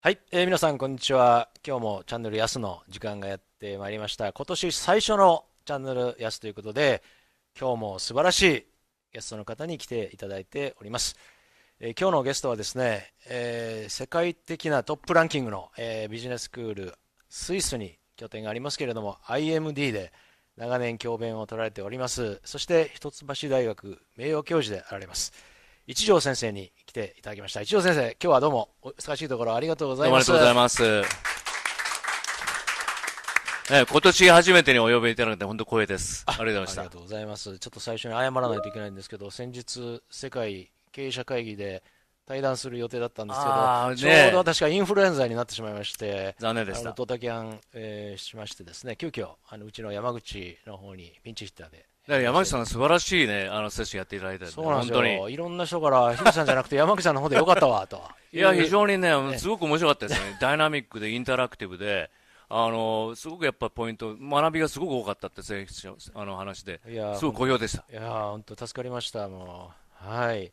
はい、えー、皆さんこんにちは。今日もチャンネルやすの時間がやってまいりました。今年最初のチャンネルやすということで、今日も素晴らしいゲストの方に来ていただいております。えー、今日のゲストはですね、えー、世界的なトップランキングの、えー、ビジネススクールスイスに拠点がありますけれども、IMD で長年教鞭を取られております。そして一橋大学名誉教授であられます。一条先生に来ていただきました。一条先生、今日はどうもお忙しいところありがとうございます。ありがとうございます。ね、今年初めてにお呼びいただいて本当光栄です。ありがとうございました。ありがとうございます。ちょっと最初に謝らないといけないんですけど、先日、世界経営者会議で対談する予定だったんですけど、ね、ちょうど私がインフルエンザになってしまいまして、残念でした。ドタキャン、えー、しましてですね、急遽、あのうちの山口の方にピンチヒッターでら山口さん、素晴らしいね、あの接種やっていただいて、ね、そうなんですよ、いろんな人から、ヒデさんじゃなくて、山口さんの方でよかったわと。いや、非常にね、すごく面白かったですね、ダイナミックでインタラクティブで。あのすごくやっぱポイント、学びがすごく多かったって、あの話で、いすごく好評でした。いや本当、助かりました、もう。はい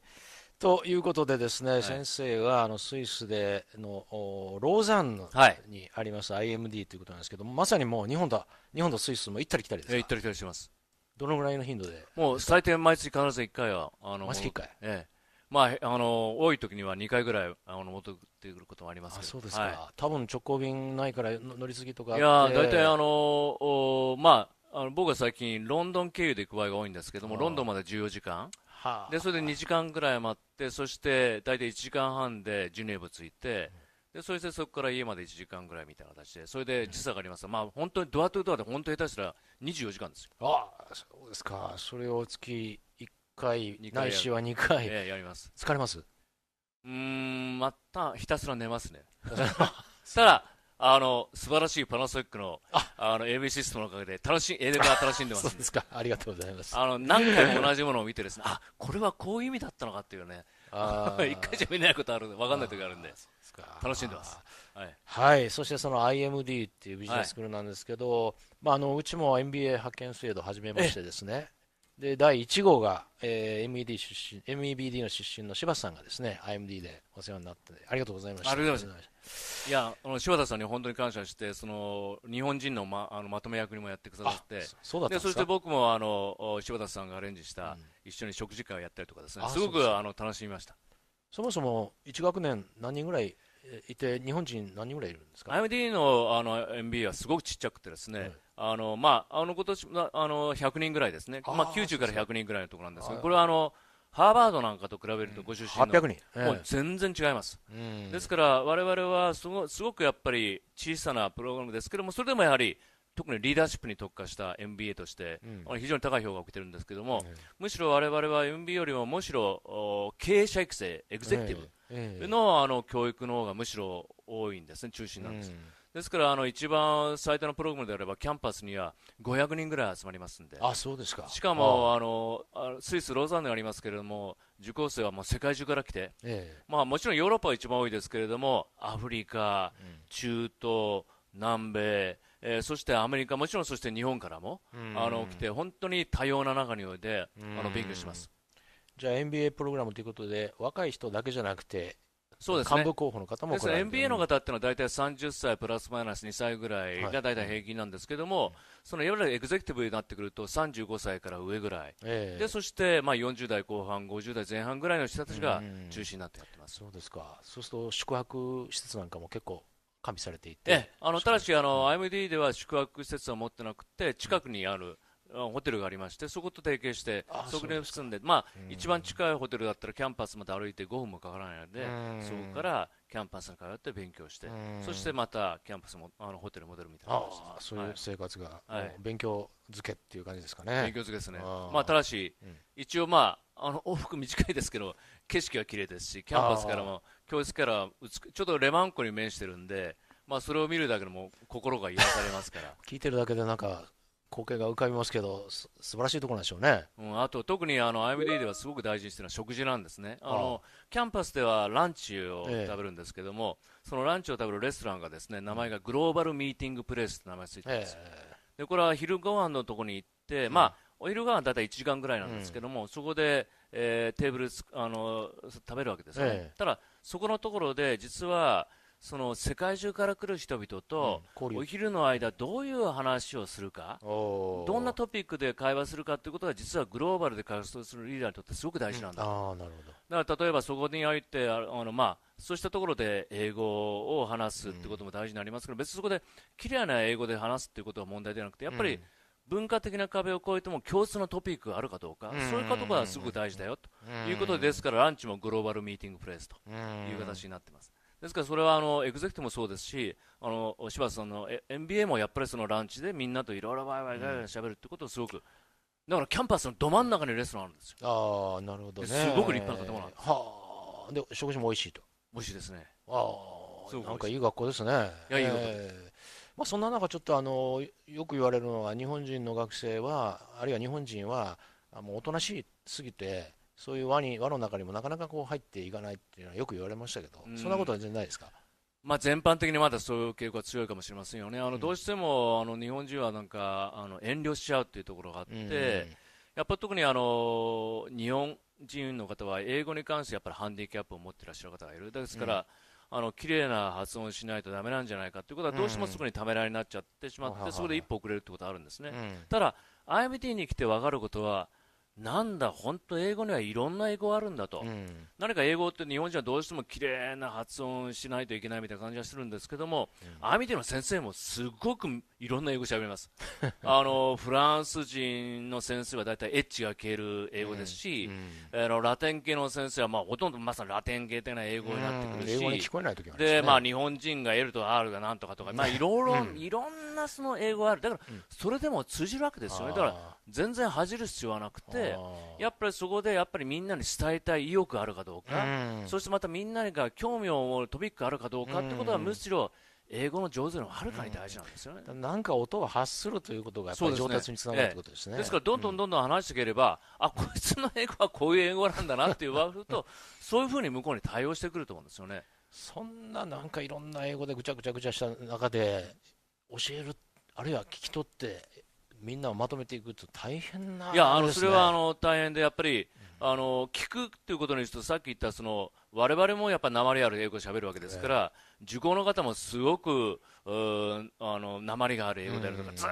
ということで、ですね、はい、先生はあのスイスでのローザンヌにあります IMD ということなんですけど、はい、まさにもう日本と日本とスイスも行ったり来たりです行ったり来たりします。どのぐらいの頻度でもう最低毎月必ず1回は、あの毎月1回、ええまあ、あの多い時には2回ぐらいあの戻ってくることもありますけどそうですか、はい、多分直行便ないから乗り継ぎとかいや大体あのお、まあ、あの僕は最近ロンドン経由で行く場合が多いんですけどもロンドンまで14時間、はあ、でそれで2時間ぐらい待ってそして大体1時間半でジュネーブ着いて、うんでそしてそこから家まで1時間ぐらいみたいな形でそれで時差があります、まあ本当にドアトゥドアで本当下手したら24時間ですよああそうですかそれを月1回ないしは2回、えー、やります疲れますうんまたひたすら寝ますねし たらあの素晴らしいパナソニックのあの a v システムのおかげで楽しエレベー楽しんでます、ね、そうですかありがとうございますあの何回も同じものを見てですねあこれはこういう意味だったのかっていうね一回じゃ見ないことあるんで、分かんない時あるんで、楽しんでます。はい、はい、そしてその IMD っていうビジネススクールなんですけど、はい、まあ、あのうちも n b a 派遣制度始めましてですね、で第1号が、えー、MED, 出身 MEBD の出身の柴田さんがですね IMD でお世話になってありがとうございました。ありがとうございましたいやあの柴田さんに本当に感謝してその日本人のまあのまとめ役にもやってくださってそでそして僕もあの柴田さんがアレンジした、うん、一緒に食事会をやったりとかですねすごくあの楽しみましたそもそも1学年何人ぐらいいて日本人何人ぐらいいるんですか IMD のあの MB はすごくちっちゃくてですね、はい、あのまああの今年あの100人ぐらいですねまあ90から100人ぐらいのところなんですがこれはあの、はハーバードなんかと比べると、ご出身の、うん、人、もう全然違います、うん、ですから、われわれはすごすごくやっぱり小さなプログラムですけども、それでもやはり、特にリーダーシップに特化した MBA として、うん、非常に高い評価を受けてるんですけども、むしろわれわれは MBA よりも、むしろ経営者育成、エグゼクティブの,、あの教育の方がむしろ多いんですね、中心なんです。ですからあの一番最大のプログラムであればキャンパスには500人ぐらい集まりますんであそうですかしかもあのスイス・ローザンヌがありますけれども受講生はもう世界中から来て、ええ、まあ、もちろんヨーロッパは一番多いですけれどもアフリカ、中東、南米、えー、そしてアメリカ、もちろんそして日本からも、あの来て本当に多様な中においてあの勉強します。じゃあ MBA プログラムということで若い人だけじゃなくてそうですね、幹部候補の方も n b a の方っていうのは大体30歳プラスマイナス2歳ぐらいが大体平均なんですけども、はい、そのいわゆるエグゼクティブになってくると35歳から上ぐらい、えー、でそしてまあ40代後半、50代前半ぐらいの人たちが中心になってやってます、うそうですかそうすると宿泊施設なんかも結構加味されていて、あのただしあの、IMD では宿泊施設は持ってなくて、近くにある、ホテルがありまして、そこと提携して、そこに住んで、まあ、一番近いホテルだったらキャンパスまで歩いて5分もかからないので、そこからキャンパスに通って勉強して、そしてまたキャンパスもあのホテル戻るみたいなあそういう生活が、はい、勉強づけっていう感じですかね。勉強づけですね。あまあ、ただし、うん、一応まあ、あの往復短いですけど、景色は綺麗ですし、キャンパスからも、教室からちょっとレマン湖に面してるんで、まあ、それを見るだけでも心が癒されますから 聞いてるだけでなんか光景が浮かびますけど、す素晴らしいところなんでしょうね、うん、あと特にあの IMD ではすごく大事にしているのは食事なんですね、あのキャンパスではランチを食べるんですけども、ええ、そのランチを食べるレストランがですね名前がグローバルミーティングプレイスっ名前ついてるです、え、でこれは昼ご飯のところに行って、うん、まあ、お昼ご飯は大体1時間ぐらいなんですけども、うん、そこで、えー、テーブルあの食べるわけですね、ただそこのところで実は、その世界中から来る人々と、お昼の間、どういう話をするか、どんなトピックで会話するかということが、実はグローバルで活動するリーダーにとってすごく大事なんだ、うん、だから例えばそこにおいてあの、まあ、そうしたところで英語を話すということも大事になりますけど、別にそこできれいな英語で話すということは問題ではなくて、やっぱり、文化的な壁を越えても共通のトピックがあるかどうか、そういうことがすごく大事だよということですから、ランチもグローバルミーティングプレイスという形になってます。ですからそれはあのエグゼクティブもそうですしあの柴田さんの NBA もやっぱりそのランチでみんなといろいろわいわいしゃべるってことをすごく、だからキャンパスのど真ん中にレストランあるんですよああなるほど、ね、すごく立派な建物なんです、はあで食事も美味しいと美味しいですねああなんかいい学校ですねいやいいことです、まあ、そんな中、ちょっとあのよく言われるのは、日本人の学生は、あるいは日本人は、もうおとなしすぎて、そういう輪に輪の中にもなかなかこう入っていかないっていうのはよく言われましたけど、うん、そんなことは全然ないですか。まあ、全般的にまだそういう傾向が強いかもしれませんよね、あのどうしてもあの日本人はなんかあの遠慮しちゃうっていうところがあって、やっぱ特にあの日本人の方は英語に関してやっぱりハンディキャップを持っていらっしゃる方がいる、ですから、うん、あの綺麗な発音しないとだめなんじゃないかということは、どうしてもそこにためらいになっちゃってしまって、そこで一歩遅れるということあるんですね。ただ IMT に来て分かることはなんだ、本当、英語にはいろんな英語があるんだと、うん、何か英語って日本人はどうしても綺麗な発音しないといけないみたいな感じがするんですけども、うん、アミテの先生もすごくいろんな英語喋ります あの、フランス人の先生は大体エッジが消える英語ですし、うんうん、のラテン系の先生は、まあ、ほとんどまさにラテン系的な英語になってくるし、うん、聞こえない時あで、ね、まあ、日本人が L と R がなんとかとか、まあ、いろいろ、いろんなその英語がある、だから、それでも通じるわけですよね、だから全然恥じる必要はなくて。やっぱりそこでやっぱりみんなに伝えたい意欲があるかどうか、そしてまたみんなが興味を持るトピックがあるかどうかってことは、むしろ英語の上手のはるかに大事なんですよね、うん、なんか音を発するということが、上達につながるということですね、ねええ、ですから、どんどんどんどん話していければ、うん、あこいつの英語はこういう英語なんだなって言われると、そういうふうに向こうに対応してくると思うんですよねそんななんかいろんな英語でぐちゃぐちゃぐちゃした中で、教える、あるいは聞き取って、みんなをまとめていくと大変な、ね、いやあのそれはあの大変でやっぱり、うん、あの聞くっていうことにするとさっき言ったその我々もやっぱり鉛ある英語をしゃべるわけですから、えー、受講の方もすごくうあの鉛がある英語であるとか、ずっ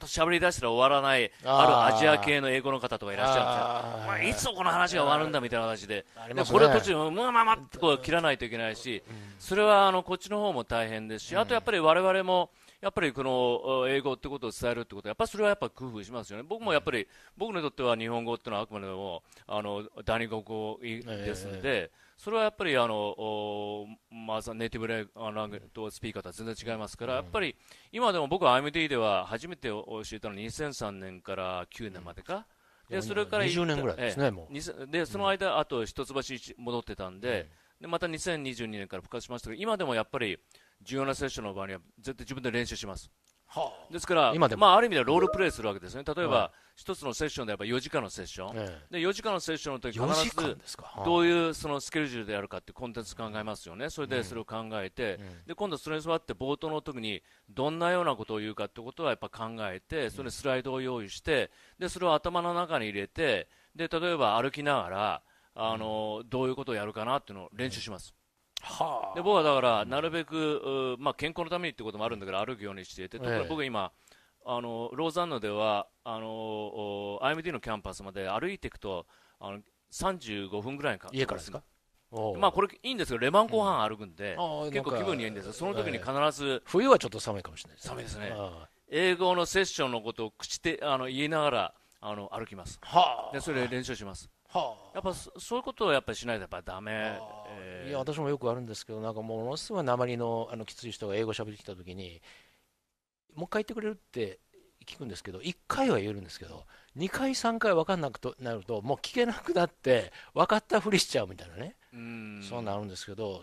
としゃべり出したら終わらないあるアジア系の英語の方とかいらっしゃるんですよ、いつこの話が終わるんだみたいな話で、これは途中まあまあまってこう切らないといけないし、それはあのこっちの方も大変ですし、あとやっぱり我々も。やっぱりこの英語ってことを伝えるってことは、やっぱりそれはやっぱ工夫しますよね。僕もやっぱり、僕にとっては日本語っていうのはあくまでも、あの、第二国語ですので、えーそれはやっぱりあの、まあ、ネイティブランゲとスピーカーとは全然違いますから、やっぱり今でも僕は IMD では初めて教えたの2003年から9年までか、でそれから20年ぐらいですね、でその間、あと一橋戻ってたんで,、で、また2022年から復活しましたけど、今でもやっぱり重要なセッションの場合には、絶対自分で練習します。ですから、まあ、ある意味ではロールプレイするわけですね、例えば、一つのセッションでやっぱ4時間のセッション、ええ、で4時間のセッションの時必ずどういうそのスケジュールでやるかってコンテンツ考えますよね、それでそれを考えて、うんで今度、それに座って冒頭の時にどんなようなことを言うかってことはやっぱ考えて、それスライドを用意して、でそれを頭の中に入れて、で例えば歩きながら、あの、どういうことをやるかなっていうのを練習します。はあ、で僕はだから、なるべく、まあ、健康のためにってこともあるんだけど、歩くようにしていて、ところ僕、今、あのローザンヌではあの IMD のキャンパスまで歩いていくとあの35分ぐらいか家からですかまあこれいいんですけどレバン湖畔歩くんで、うん、結構気分にいいんですその時に必ず、冬はちょっと寒いかもしれないです、ね、寒いですね英語のセッションのことを口であの言いながらあの歩きます、はでそれ練習します、はやっぱそういうことをやっぱりしないとやっぱダメ、えー、いや私もよくあるんですけどなんかものすごい鉛のあのきつい人が英語しべってきた時にもう一回言ってくれるって聞くんですけど、1回は言えるんですけど、2回、3回分かんなくなると、もう聞けなくなって、分かったふりしちゃうみたいなね、うそうなるんですけど、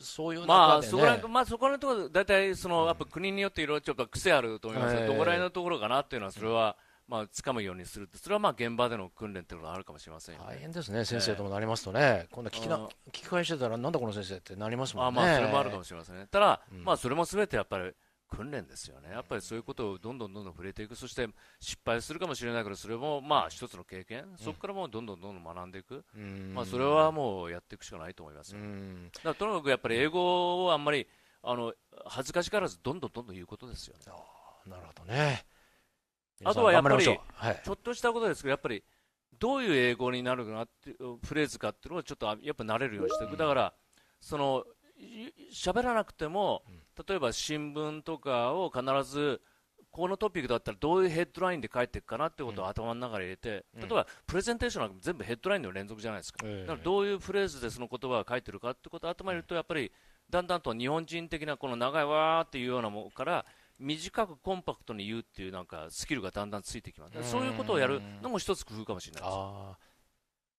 そういう、ね、まあそこら、まあ、そこのところ、大体その、やっぱ国によっていろいろちょっと癖あると思います、うん、どこら辺のところかなっていうのは、それは。まあ掴むようにするそれはまあ現場での訓練っいうのがあるかもしれません、ね、大変ですね、先生ともなりますとね、今度聞きな、聞き返してたら、なんだこの先生ってなりますもんね、あまあそれもあるかもしれませんね、ただ、うん、まあそれもすべてやっぱり訓練ですよね、やっぱりそういうことをどんどんどんどん触れていく、そして失敗するかもしれないけど、それもまあ一つの経験、そこからもうどんどんどんどん学んでいく、まあ、それはもうやっていくしかないと思いますよ、ね、だからとにかくやっぱり英語をあんまりあの恥ずかしからず、どんどんどんどん言うことですよね。なるほどねあとはやっぱり、ちょっとしたことですけど、やっぱりどういう英語になるかなってフレーズかっていうのをちょっとやっぱ慣れるようにしていく、だから、その喋らなくても、例えば新聞とかを必ずこのトピックだったらどういうヘッドラインで書いていくかなってことを頭の中に入れて、例えばプレゼンテーションなんか全部ヘッドラインの連続じゃないですか、だからどういうフレーズでその言葉を書いてるかってことを頭に入れると、やっぱりだんだんと日本人的なこの長いわーっていうようなものから短くコンパクトに言うっていうなんかスキルがだんだんついてきます、そういうことをやるのも一つ工夫かもしれないです。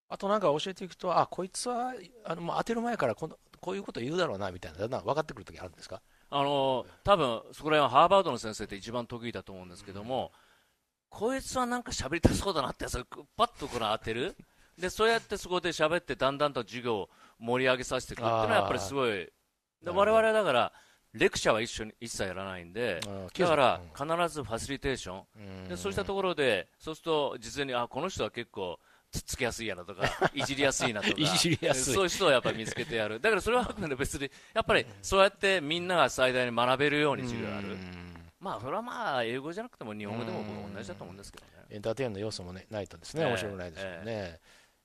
あとなんか教えていくと、あこいつはあのもう当てる前からこのこういうこと言うだろうなみたいな、だんだん分かってくるときあるんですかあの多分そこら辺はハーバードの先生って一番得意だと思うんですけども、うん、こいつはなんか喋りたそうだなって、それパッとこの当てる、でそうやってそこで喋って、だんだんと授業を盛り上げさせていくっていうのは、やっぱりすごい、で我々だから、レクチャーは一緒に一切やらないんで、だから必ずファシリテーション、うん、でそうしたところで、そうすると事前に、あこの人は結構、つっつきやすいや なとか、いじりやすいなとか、そういう人をやっぱり見つけてやる、だからそれはあくまで別に、やっぱりそうやってみんなが最大に学べるように授業ある。まあ、それはまあ英語じゃなくても日本語でも僕同じだと思うんですけどね。エンターテインメントの要素も、ね、ないとですね、面白くないですよね。え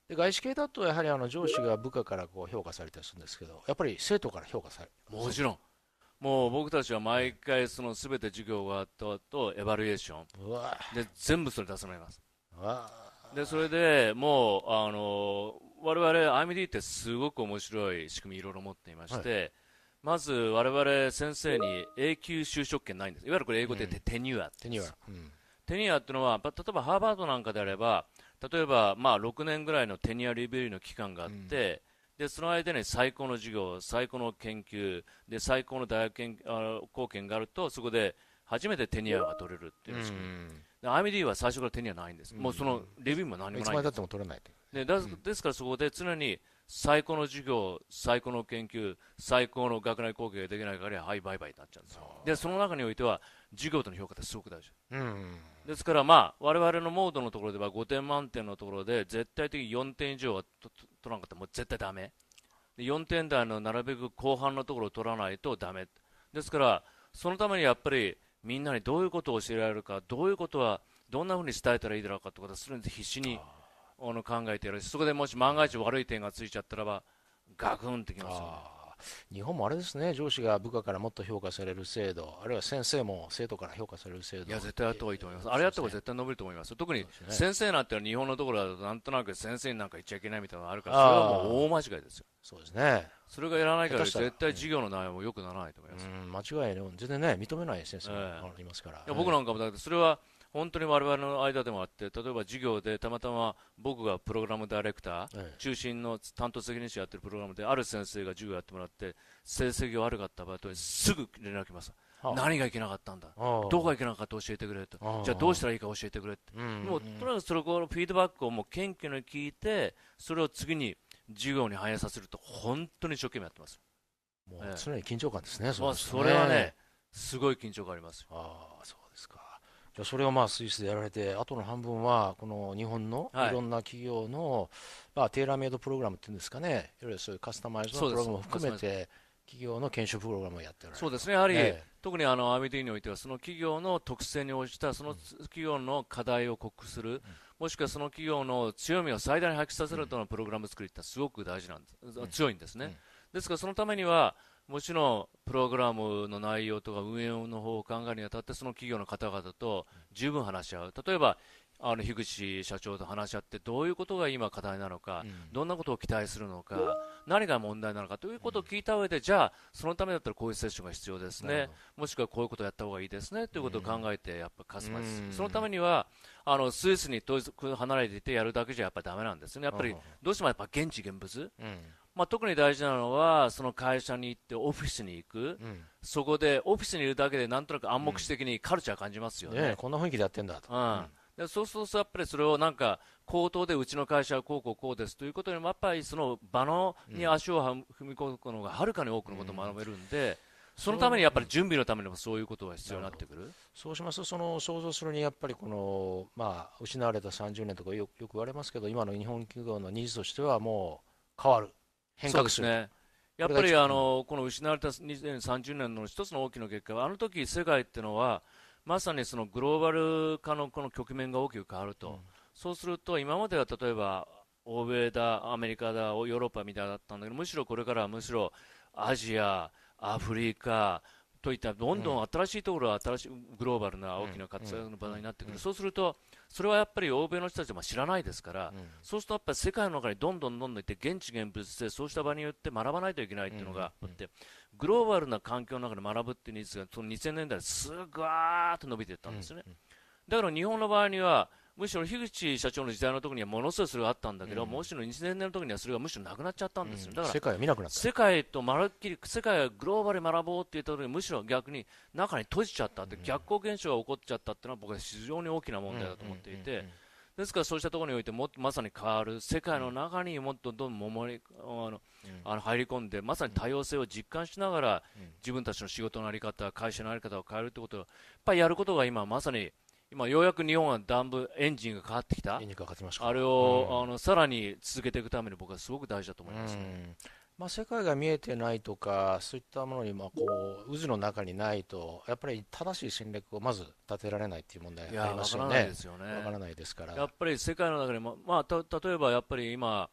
ー、で外資系だとやはりあの上司が部下からこう評価されたりするんですけど、やっぱり生徒から評価されもちろん、もう僕たちは毎回、そのすべて授業が終わった後、エバリエーション、で全部それ出さいます。わでそれでもうあの我々 IMD ってすごく面白い仕組みいろいろ持っていまして、はい、まず我々先生に永久就職権ないんですいわゆるこれ英語でテニュアテニュア、うん、テニュアっていうのは例えばハーバードなんかであれば例えばまあ6年ぐらいのテニアリビューの期間があって、うん、でその間に最高の授業最高の研究で最高の大学研あ貢献があるとそこで初めてテニアが取れるっていう仕組み、うん IMD は最初から手にはないんです、うん、もうそのレビューも何もないんです。ね、だですからそこで常に最高の授業、最高の研究、最高の学内貢献ができないから、はい、バイバイになっちゃうんですで、その中においては、授業との評価ってすごく大事。うん、ですから、まあ、我々のモードのところでは5点満点のところで、絶対的に4点以上は取らなかったらもう絶対だめ。4点台のなるべく後半のところを取らないとだめ。ですから、そのためにやっぱり、みんなにどういうことを教えられるか、どういうことは、どんなふうに伝えたらいいだろうかということをするんで必死にあの考えてやるし、そこでもし万が一悪い点がついちゃったらば、ガクンってきますよね。日本もあれですね、上司が部下からもっと評価される制度、あるいは先生も生徒から評価される制度。いや、絶対あった方がいいと思います。あれやった方が絶対伸びると思います。特に先生なんて日本のところだとなんとなく先生になんか言っちゃいけないみたいなのがあるから、それはもう大間違いですよ。そうですね。それがやらないから絶対授業の内容もよくならないと思います。間違いね、全然ね、認めない先生もいますから。僕なんかもだそれは、本当に我々の間でもあって、例えば授業でたまたま僕がプログラムダイレクター、中心の担当責任者やってるプログラムで、ある先生が授業やってもらって、成績が悪かった場合と、すぐ連絡来ます。何がいけなかったんだ、どこがいけなかった教えてくれと、じゃあどうしたらいいか教えてくれって、もうとにかくそれこのフィードバックをもう謙虚に聞いて、それを次に授業に反映させると、本当に一生懸命やってます。もう常に緊張感ですね、ええ、それはね、すごい緊張感あります。あそうやそれをまあスイスでやられて、あとの半分はこの日本のいろんな企業の、まあ、テーラーメイドプログラムっていうんですかね、いわゆるそういうカスタマイズのプログラムも含めて、企業の研修プログラムをやってるそうですね、やはり、ね、特にあのア IBD においては、その企業の特性に応じた、その企業の課題を克服する、うん、もしくはその企業の強みを最大に発揮させるとのプログラム作りってすごく大事なんです、うん、強いんですね。うんですからそのためにはもちろんプログラムの内容とか運営の方を考えるにあたってその企業の方々と十分話し合う例えばあの樋口社長と話し合ってどういうことが今課題なのか、うん、どんなことを期待するのか、何が問題なのかということを聞いた上で、うん、じゃあそのためだったらこういうセッションが必要ですね、もしくはこういうことをやった方がいいですねということを考えてやっぱカスマイズうん、そのためにはあのスイスに遠く離れていてやるだけじゃやっぱだめなんですねやっぱりどうしてもやっぱ現地現物、まあ、特に大事なのはその会社に行ってオフィスに行く、うん、そこでオフィスにいるだけでなんとなく暗黙的にカルチャー感じますよねうんね、こんな雰囲気でやってんだと、うんでそうするとやっぱりそれをなんか口頭でうちの会社はこうこうこうですということにもやっぱりその場のに足を踏み込むのがはるかに多くのことを学べるんで。そのためにやっぱり準備のためにもそういうことが必要になってくるそうしますと、その想像するにやっぱりこの、まあ、失われた30年とかよく言われますけど、今の日本企業のニーズとしてはもう変わる、変革すね。やっぱりあのこの失われた2030年の一つの大きな結果は、あの時世界っていうのは、まさにそのグローバル化のこの局面が大きく変わると、うん、そうすると今までは例えば欧米だ、アメリカだ、ヨーロッパみたいだったんだけど、むしろこれからはむしろアジア、アフリカといった、どんどん新しいところは新しいグローバルな大きな活躍の場になってくる、そうすると、それはやっぱり欧米の人たちも知らないですから、うん、そうするとやっぱり世界の中にどんどんどんどんいって現地現物でそうした場によって学ばないといけないっていうのがあって、グローバルな環境の中で学ぶっていうニーズがその2000年代すぐわーっと伸びていったんですよね。だから日本の場合にはむしろ樋口社長の時代の時にはものすごいそれがあったんだけど、うん、もしろ2000年の時にはそれがむしろなくなっちゃったんですよ、うん、だから世界は見なくなった世界とまるっきり世界はグローバルに学ぼうって言った時にむしろ逆に中に閉じちゃったって、うん、逆行現象が起こっちゃったっていうのは僕は非常に大きな問題だと思っていて。ですからそうしたところにおいてもまさに変わる世界の中にもっとどんどん守りあの、あの入り込んでまさに多様性を実感しながら、自分たちの仕事の在り方会社の在り方を変えるということをやっぱりやることが今まさに今ようやく日本はだんぶエンジンが変わってきた、あれを、あのさらに続けていくために僕はすごく大事だと思います、ね、まあ、世界が見えてないとか、そういったものにまあこう渦の中にないと、やっぱり正しい戦略をまず立てられないという問題がありますよね、わからないですから、やっぱり世界の中でも、まあ、た例えばやっぱり今、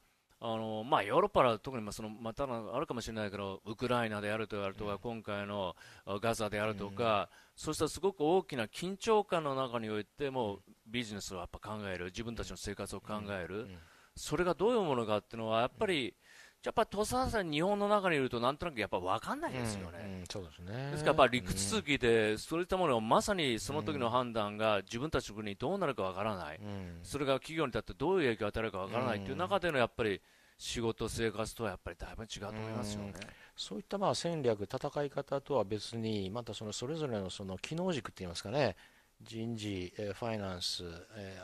あのまあ、ヨーロッパは特にまあそのまたあるかもしれないけどウクライナであるとか、うん、今回のガザであるとか、うん、そうしたすごく大きな緊張感の中においてもビジネスをやっぱ考える自分たちの生活を考える、うん、それがどういうものかっていうのはやっぱり、やっぱ土佐さん日本の中にいるとなんとなくやっぱ分かんないですよね。そうですね。ですからやっぱ理屈続きで、そういったものをまさにその時の判断が自分たちの国にどうなるか分からない、それが企業にとってどういう影響を与えるか分からないという中でのやっぱり。仕事、生活とはやっぱりだいぶ違うと思いますよね。そういったまあ戦略、戦い方とは別に、またそのそれぞれのその機能軸って言いますかね、人事、ファイナンス、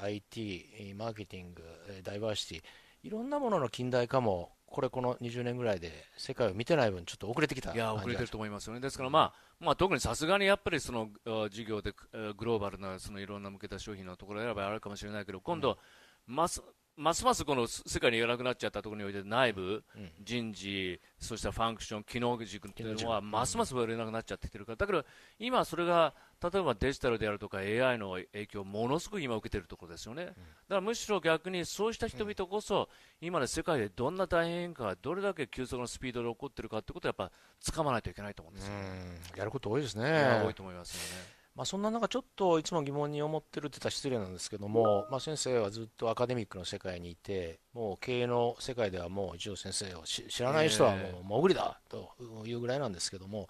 IT、マーケティング、ダイバーシティ、いろんなものの近代化も、これ、この20年ぐらいで世界を見てない分、ちょっと遅れてきたいや遅れてると思いますよね、ですから、まあまあ、特にさすがにやっぱりその事業でグローバルなそのいろんな向けた商品のところ選あればあるかもしれないけど、今度、うん、ますますますこの世界にいなくなっちゃったところにおいて内部、人事、そしてファンクション、機能軸というのはますます割れなくなっちゃってきてるから、だから今、それが例えばデジタルであるとか AI の影響をものすごく今受けてるところですよね、だからむしろ逆にそうした人々こそ、今の世界でどんな大変化がどれだけ急速なスピードで起こってるかってことをやっぱ掴まないといけないと思うんですよ、やること多いですね。多いと思いますよね。まあ、そんな中、ちょっといつも疑問に思ってるって言ったら失礼なんですけども、まあ、先生はずっとアカデミックの世界にいて、もう経営の世界ではもう一応先生を知らない人はもう潜りだというぐらいなんですけども、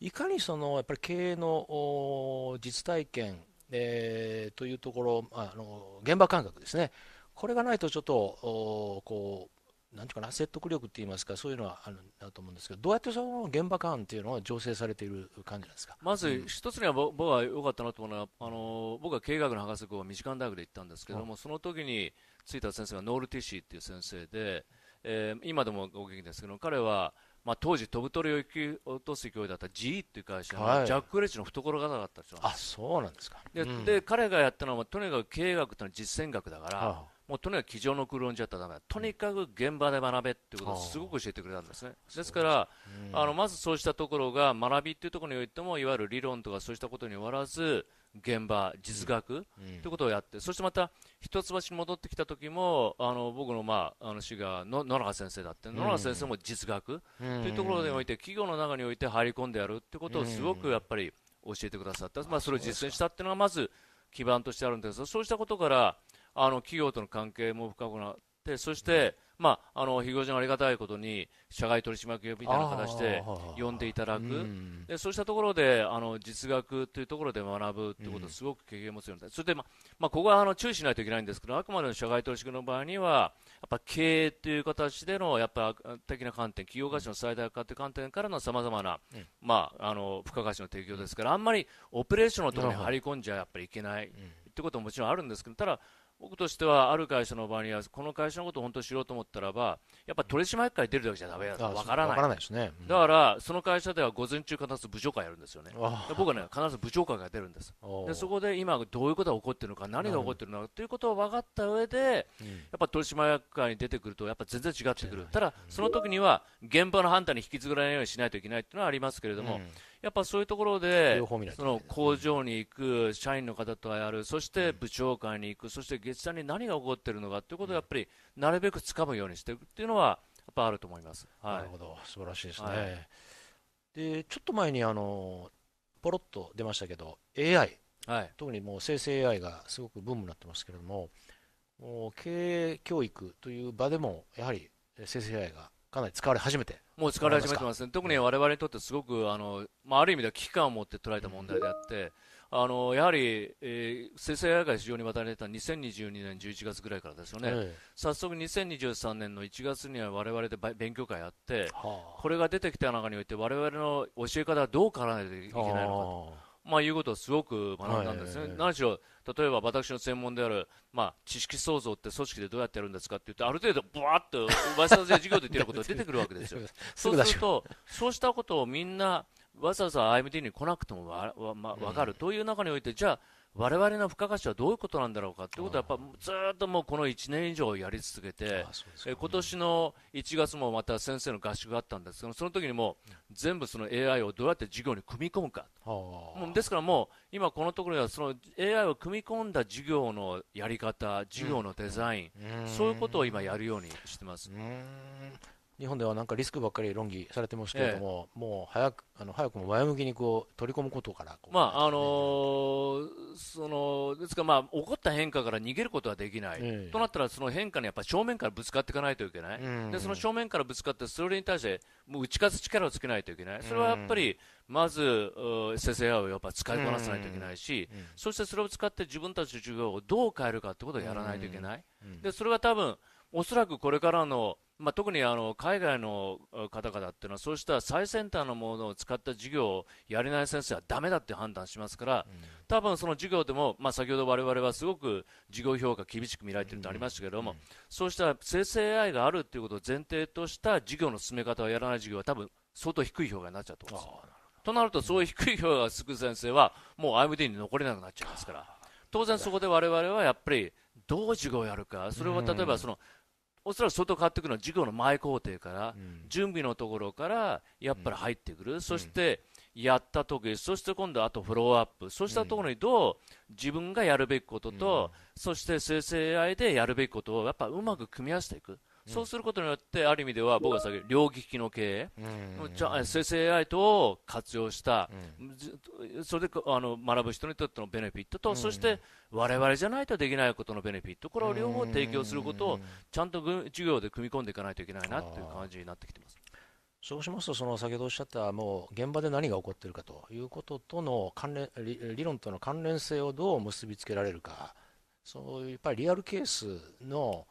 いかにそのやっぱり経営の実体験、えー、というところ、あの現場感覚ですね、これがないとちょっとこうなんていうかな、説得力って言いますか、そういうのはあるんだと思うんですけど、どうやってその現場感っていうのは醸成されている感じなんですかまず、一つには僕は良かったなと思うのは、あの僕は経営学の博士校は日韓大学で行ったんですけども、うん、その時についた先生がノール・ティシーっていう先生で、えー、今でもお元気ですけど、彼は、まあ、当時、飛ぶ鳥を引き落とす勢いだった GE っていう会社のジャック・レッジの懐なかったんですあそうなんですかでうん、で彼がやったのは、とにかく経営学というのは実践学だから、もうとにかく机上の空論じゃだめとにかく現場で学べっていうことをすごく教えてくれたんですね、ですから、うん、あのまずそうしたところが学びっていうところにおいても、いわゆる理論とかそうしたことに終わらず、現場、実学ということをやって、そしてまた一橋に戻ってきた時もあも、僕の,、まあ、あの師が野永先生だって、野永先生も実学というところにおいて、企業の中において入り込んでやるってことをすごくやっぱり教えてくださった、まあ、それを実践したっていうのがまず基盤としてあるんですが、そうしたことから、あの企業との関係も深くなって、そして、まあ、あの肥後ありがたいことに、社外取締役みたいな形で呼んでいただく、でそうしたところであの実学というところで学ぶということをすごく経験を持つようになっそれで、ままあ、ここはあの注意しないといけないんですけど、あくまでも社外取締役の場合には、やっぱ経営という形でのやっぱ的な観点、企業価値の最大化という観点からのさまざまな、まあ、あの付加価値の提供ですから、あんまりオペレーションのところに張り込んじゃやっぱりいけない。ってことももちろんあるんですけど、ただ、僕としてはある会社の場合にはこの会社のことを本当に知ろうと思ったらばやっぱ取締役会出るだけじゃだめだとわからないからないですね、うん、だからその会社では午前中必ず部長会やるんですよね僕はね必ず部長会が出るんですでそこで今どういうことが起こってるのか何が起こってるのかということを分かった上で、うん、やっぱ取締役会に出てくるとやっぱ全然違ってくるただその時には現場の判断に引きずらないようにしないといけないというのはありますけれども、うんやっぱそういうところで、その工場に行く、社員の方とやる、そして部長会に行く、そして月産に何が起こっているのかということをやっぱりなるべくつかむようにしていくっていうのは、やっぱあると思います、はい、なるほど、素晴らしいですね。はい、でちょっと前にあのポロッと出ましたけど、AI、はい、特にもう生成 AI がすごくブームになってますけれども、もう経営教育という場でも、やはり生成 AI がかなり使われ始めてもう使われ始めてますね、特に我々にとってすごくあの、まあ、ある意味では危機感を持って捉えた問題であって、あのやはり、えー、生成 AI が非常に渡題に出た2022年11月ぐらいからですよね、はい、早速2023年の1月には我々で勉強会やって、はあ、これが出てきた中において、我々の教え方はどう変わらないといけないのかと。まあ、いうことをすごく学んだんですね、はい、何しろ例えば私の専門である、まあ、知識創造って組織でどうやってやるんですかって言って、ある程度、ぶわっと、わざわざ授業で言ってることが出てくるわけですよ。そうすると、そうしたことをみんな、わざわざ IMD に来なくてもわ、わまあ、分かる、という中において、じゃあ、我々の付加価値はどういうことなんだろうかということはやっぱずっともうこの1年以上やり続けて、ね、今年の1月もまた先生の合宿があったんですけどその時にも全部その AI をどうやって授業に組み込むかですからもう今このところではその AI を組み込んだ授業のやり方授業のデザイン、うん、そういうことを今やるようにしてます。日本ではなんかリスクばっかり論議されてますけれども、ええ、もう早くあの早くも前向きにこう取り込むことから、ね、まああのー、そのですから、まあ、起こった変化から逃げることはできない、えとなったら、その変化にやっぱ正面からぶつかっていかないといけない、うんでその正面からぶつかって、それに対してもう打ち勝つ力をつけないといけない、それはやっぱり、まず生成 AI をやっぱ使いこなさないといけないし、うんうん、そしてそれを使って自分たちの授業をどう変えるかってことをやらないといけない、うんうん、でそれは多分おそらくこれからの、まあ、特にあの海外の方々っていうのはそうした最先端のものを使った授業をやれない先生はだめだって判断しますから、うん、多分その授業でも、まあ、先ほど我々はすごく授業評価厳しく見られているとありましたけれども、うんうん、そうした生成 AI があるということを前提とした授業の進め方をやらない授業は多分相当低い評価になっちゃうと思います。となると、そういう低い評価がつく先生は、もう IMD に残れなくなっちゃいますから、当然そこで我々はやっぱり、どう授業をやるか、それは例えばそのおそらく相当変わってくるのは授業の前工程から、うん、準備のところからやっぱり入ってくる、うん、そしてやった時そして今度あとフォローアップそうしたところにどう自分がやるべきことと、そして生成 AI でやるべきことをやっぱうまく組み合わせていく。そうすることによって、ある意味では僕はさっき、両利きの経営、生成 AI 等を活用した、それであの学ぶ人にとってのベネフィットと、そして我々じゃないとできないことのベネフィット、これを両方提供することをちゃんと授業で組み込んでいかないといけないなという感じになってきてます。そうしますと、その先ほどおっしゃったもう現場で何が起こっているかということとの関連理論との関連性をどう結びつけられるか、そういうやっぱりリアルケースの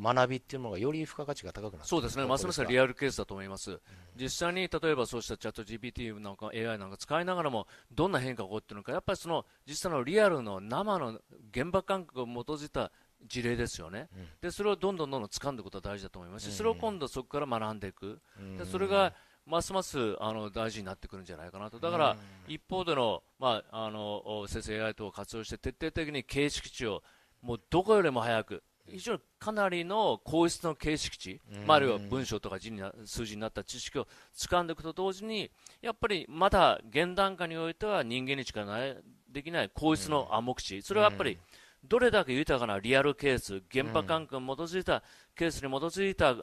学びっていうものがより付加価値が高くなるそうですね、ますますリアルケースだと思います、うん、実際に例えばそうしたチャット GPT なんか AI なんか使いながらも、どんな変化が起こっているのか、やっぱりその実際のリアルの生の現場感覚を基づいた事例ですよね、うん、でそれをどんどんどんどん掴んでいくことは大事だと思いますし、うん、それを今度、そこから学んでいく、でそれがますますあの大事になってくるんじゃないかなと、だから一方での,、まあ、あの生成 AI 等を活用して、徹底的に形式値をもうどこよりも早く非常にかなりの皇室の形式値、まあ、あるいは文章とか字に数字になった知識を掴んでいくと同時に、やっぱりまだ現段階においては人間にしかないできない皇室の暗黙知、それはやっぱりどれだけ豊かなリアルケース、現場感覚に基づいたケースに基づいた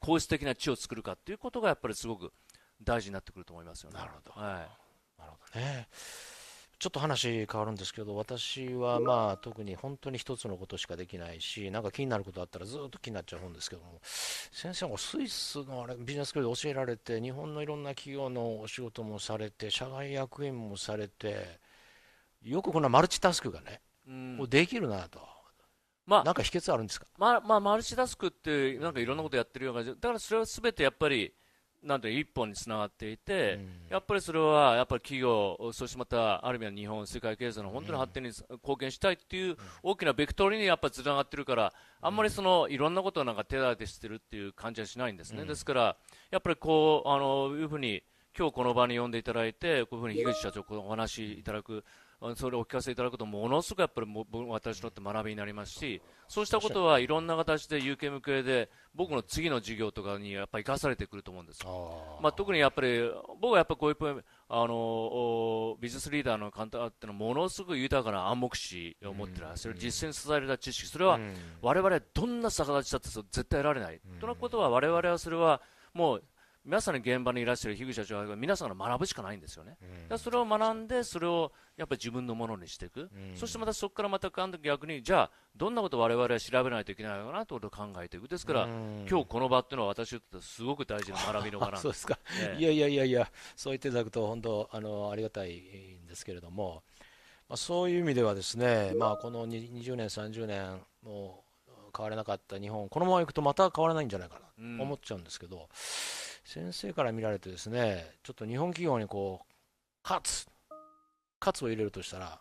皇室的な知を作るかということがやっぱりすごく大事になってくると思いますよね。なるほど、はい、なるほどねちょっと話変わるんですけど、私はまあ特に本当に一つのことしかできないし、なんか気になることあったらずっと気になっちゃうんですけども、先生もスイスのあれビジネススクールで教えられて、日本のいろんな企業のお仕事もされて、社外役員もされて、よくこのマルチタスクがね、うん、できるなと。まあ、なんか秘訣あるんですか、まあまあ、マルチタスクって、なんかいろんなことやってるような感じだからそれはすべてやっぱり、なんて一本につながっていて、うん、やっぱりそれはやっぱり企業、そしてまたある意味は日本、世界経済の本当に発展に貢献したいっていう大きなベクトルにやっぱりつながってるから、あんまりそのいろんなことをなんか手立てしてるっていう感じはしないんですね、うん、ですからやっぱりこうあのいうふうに今日この場に呼んでいただいて、こういうふうに樋口社長、お話いただく、それをお聞かせいただくとものすごくやっぱりも私にとって学びになりますしそうしたことはいろんな形で有形無形で僕の次の授業とかにやっぱ生かされてくると思うんですまあ、特にやっぱり僕はやっぱこういうあのビジネスリーダーの方ってのはものすごく豊かな暗黙視を持ってる、それ実践された知識それは我々はどんな逆立ちだって絶対得られない、といことは我々はそれはもう皆さんの現場にいらっしゃる樋口社長は皆さんが学ぶしかないんですよね、うん、それを学んで、それをやっぱり自分のものにしていく、うん、そしてまたそこからまた逆に、じゃあ、どんなことをわれわれは調べないといけないのかなということを考えていく、ですから、うん、今日この場っていうのは、私にとってすごく大事な学びの場なんですそうですか、えいやいやいやいや、そう言っていただくと、本当あの、ありがたいんですけれども、まあ、そういう意味では、ですね、まあ、この20年、30年、もう変われなかった日本、このままいくとまた変わらないんじゃないかなと思っちゃうんですけど。先生から見られてですね、ちょっと日本企業にこう、喝。喝を入れるとしたら、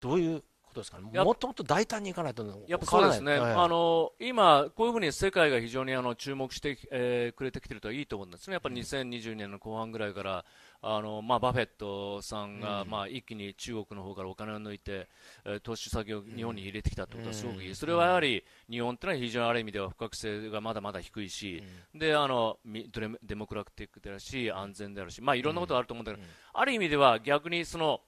どういうことですかね、もっともっと大胆にいかないとやっぱそうですね、はい、あの今、こういうふうに世界が非常にあの注目して、えー、くれてきてるといいと思うんですね、やっぱり2020年の後半ぐらいから、あのまあ、バフェットさんが、うん、まあ、一気に中国の方からお金を抜いて、えー、投資先を日本に入れてきたいうことはすごくいい、うん、それはやはり日本というのは非常にある意味では不確性がまだまだ低いし、うん、であのデモクラクティックであるし、安全であるし、まあ、いろんなことがあると思うんだけど、ある意味では逆にその、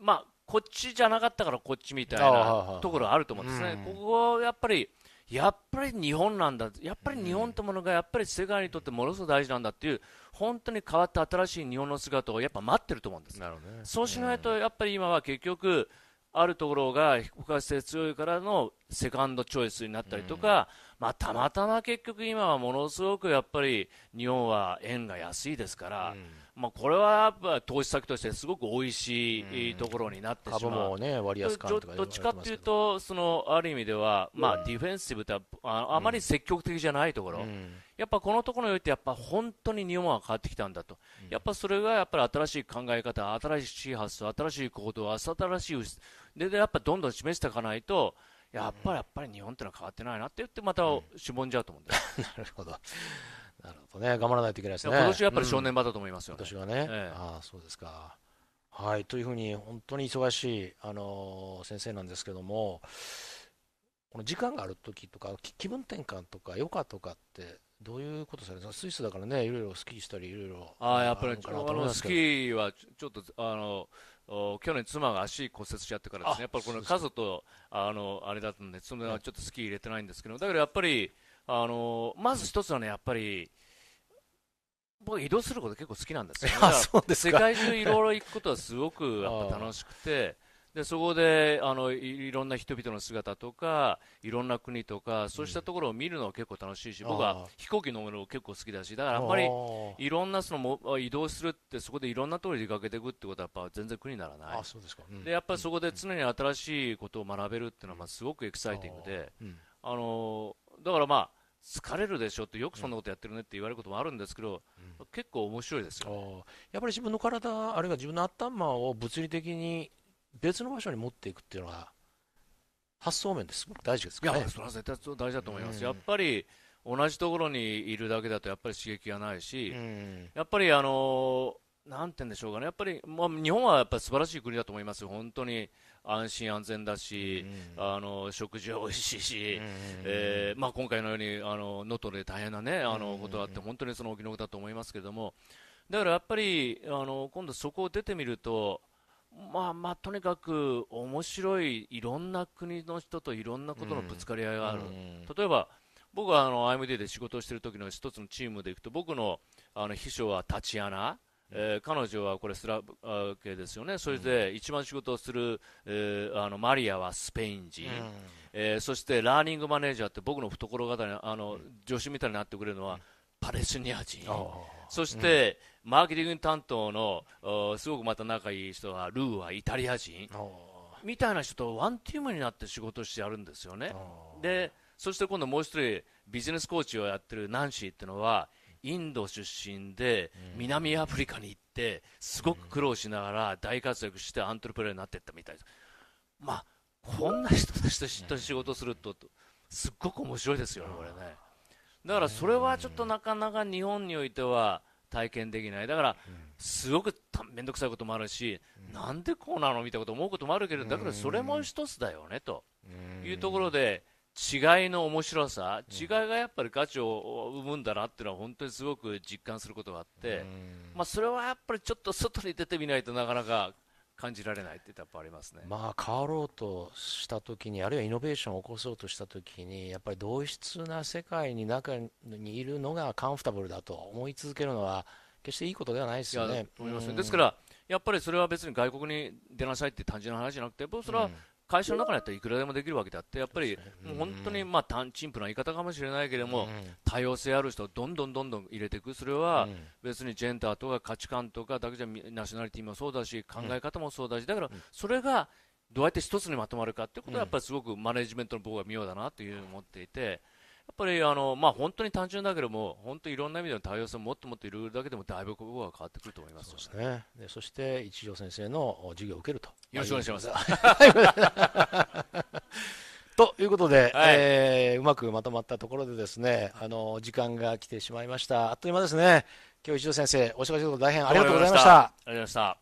まあ、こっちじゃなかったからこっちみたいなところあると思うんですね、ここやっぱり、やっぱり日本なんだ、やっぱり日本ってものがやっぱり世界にとってものすごく大事なんだっていう、本当に変わった新しい日本の姿をやっぱ待ってると思うんです、ね、そうしないとやっぱり今は結局、あるところが比較性強いからのセカンドチョイスになったりとか、うんまあ、たまたま結局今はものすごくやっぱり日本は円が安いですから、うん、まあ、これはやっぱ投資先としてすごくおいしいところになってしまう、うんね、割安どっちかというとそのある意味では、まあ、ディフェンシブとはああまり積極的じゃないところ。やっぱこのところにおいてやっぱ本当に日本は変わってきたんだと、うん、やっぱそれがやっぱり新しい考え方、新しい発想、新しい行動、新しいででやっぱどんどん示していかないと、やっぱりやっぱり日本ってのは変わってないなって言って、またしぼんじゃうと思うんだよ、うん、なるほど、なるほどね、頑張らないといけないですね、今年はやっぱり正念場だと思いますよ、ね、うん、今年はね、ええ、あそうですか。はい、というふうに、本当に忙しい、あのー、先生なんですけども、この時間がある時とか、気分転換とか、余暇とかって、どういうことされますスイスだからね、いろいろスキーしたり、いろいろあやっぱりあのスキーはちょっとあのー去年、妻が足骨折しちゃってからですね、やっぱりこの数とあのあれだったんで、そのちょっとスキー入れてないんですけど、だけどやっぱり、あのまず一つはね、やっぱり、僕、移動すること結構好きなんですよ、ね、世界中いろいろ行くことはすごくやっぱ楽しくて。でそこであのいろんな人々の姿とかいろんな国とかそうしたところを見るのは結構楽しいし、うん、僕は飛行機のもの結構好きだしだからあんまりいろんなその移動するってそこでいろんなところに出かけていくってことはやっぱ全然苦にならないそでやっぱそこで常に新しいことを学べるっていうのはまあすごくエキサイティングで、うん、あのだからまあ疲れるでしょってよくそんなことやってるねって言われることもあるんですけど、結構面白いですよ、ね、やっぱり自分の体あるいは自分の頭を物理的に別の場所に持っていくっていうのが発想面ですごく大事ですか、ね、いやそれは絶対大事だと思います、うん、やっぱり同じところにいるだけだとやっぱり刺激がないし、うん、やっぱりあのなんて言うんでしょうかね、やっぱり、まあ、日本はやっぱり素晴らしい国だと思います、本当に安心安全だし、うん、あの食事は美味しいし、うん、えー、まあ、今回のように能登で大変な、ね、あのことがあって、本当にその沖のこだと思いますけれども、だからやっぱりあの今度、そこを出てみると、まあまあ、とにかく面白いいろんな国の人といろんなことのぶつかり合いがある、例えば僕はあの IMD で仕事をしている時の一つのチームでいくと僕のあの秘書はタチアナ、え彼女はこれスラブ系ですよね、それで一番仕事をする、えあのマリアはスペイン人、えそしてラーニングマネージャーって僕の懐があの助手みたいになってくれるのは、パレスチナ人、そして、うん、マーケティング担当のすごくまた仲いい人はルーはイタリア人みたいな人とワンチームになって仕事してやるんですよね。でそして今度もう1人ビジネスコーチをやってるナンシーっていうのはインド出身で南アフリカに行ってすごく苦労しながら大活躍してアントレプレーになっていったみたいです。まあこんな人たちと仕事するとすっごく面白いですよね、これね。だからそれはちょっとなかなか日本においては体験できない、だからすごく面倒くさいこともあるし、なんでこうなのみたいなこと思うこともあるけど、だけどそれも一つだよねというところで、違いの面白さ、違いがやっぱり価値を生むんだなっていうのは、本当にすごく実感することがあって、まあ、それはやっぱりちょっと外に出てみないとなかなか感じられないってやっぱありますね、まあ、変わろうとしたときに、あるいはイノベーションを起こそうとしたときに、やっぱり同質な世界に中にいるのがカンフタブルだと思い続けるのは、決していいことではないですよね。思います、ねですからやっぱりそれは別に外国に出なさいって単純な話じゃなくて、それは会社の中にあったらいくらでもできるわけであって、やっぱりもう本当にまあ単陳腐な言い方かもしれないけれども、多様性ある人をどんどんどんどん入れていく、それは別にジェンダーとか価値観とかだけじゃナショナリティもそうだし、考え方もそうだし、だからそれがどうやって一つにまとまるかってことは、やっぱりすごくマネジメントの僕は妙だなというふうに思っていて。っぱりあの、まあ、本当に単純だけども、本当いろんな意味での多様性をもっともっといろいろだけでも、だいぶここは変わってくると思います、ね、そうですねでそして一条先生の授業を受けると。よろしくお願いします。ということで、はい、えー、うまくまとまったところでですね、あの時間が来てしまいました。あっという間ですね。今日一条先生、お忙しいところ大変ありがとうございました。ありがとうございました。